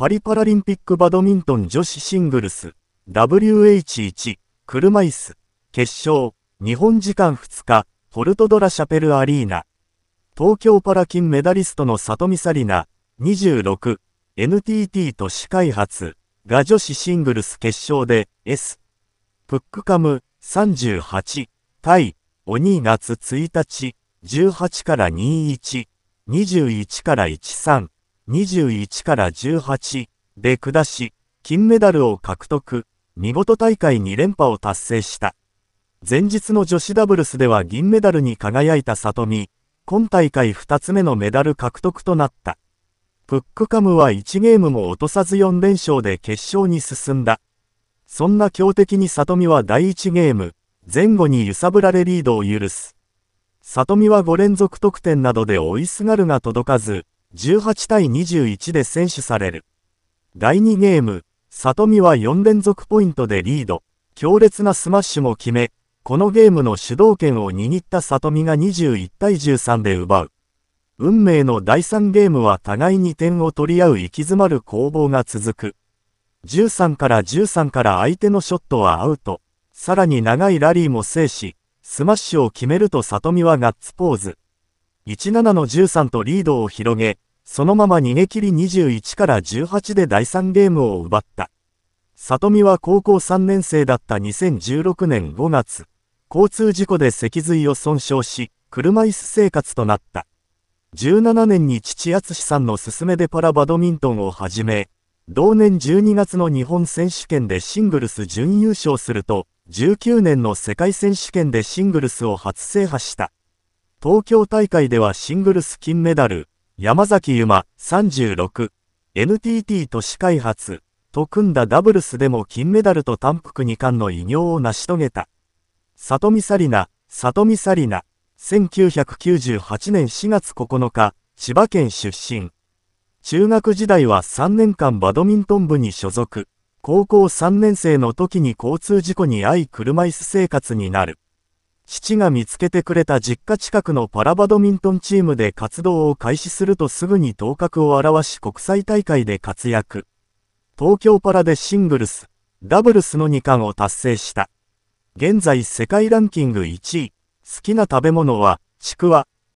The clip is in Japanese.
パリパラリンピックバドミントン女子シングルス WH1 車椅子決勝日本時間2日ポルトドラシャペルアリーナ東京パラ金メダリストの里見紗理奈 26NTT 都市開発が女子シングルス決勝で S プックカム38対鬼夏1日18から2121から13 21から18で下し、金メダルを獲得、見事大会2連覇を達成した。前日の女子ダブルスでは銀メダルに輝いた里見、今大会2つ目のメダル獲得となった。プックカムは1ゲームも落とさず4連勝で決勝に進んだ。そんな強敵に里見は第1ゲーム、前後に揺さぶられリードを許す。里見は5連続得点などで追いすがるが届かず、18対21で選手される。第2ゲーム、里見は4連続ポイントでリード、強烈なスマッシュも決め、このゲームの主導権を握った里見が21対13で奪う。運命の第3ゲームは互いに点を取り合う行き詰まる攻防が続く。13から13から相手のショットはアウト。さらに長いラリーも制し、スマッシュを決めると里見はガッツポーズ。17-13とリードを広げ、そのまま逃げ切り21から18で第3ゲームを奪った。里見は高校3年生だった2016年5月、交通事故で脊髄を損傷し、車椅子生活となった。17年に父敦さんの勧めでパラバドミントンを始め、同年12月の日本選手権でシングルス準優勝すると、19年の世界選手権でシングルスを初制覇した。東京大会ではシングルス金メダル、山崎ゆま36、NTT 都市開発と組んだダブルスでも金メダルと単服二冠の偉業を成し遂げた。里見紗理奈、里見紗理奈、1998年4月9日、千葉県出身。中学時代は3年間バドミントン部に所属。高校3年生の時に交通事故に遭い車椅子生活になる。父が見つけてくれた実家近くのパラバドミントンチームで活動を開始するとすぐに頭角を現し国際大会で活躍。東京パラでシングルス、ダブルスの2冠を達成した。現在世界ランキング1位。好きな食べ物は、ちくわ。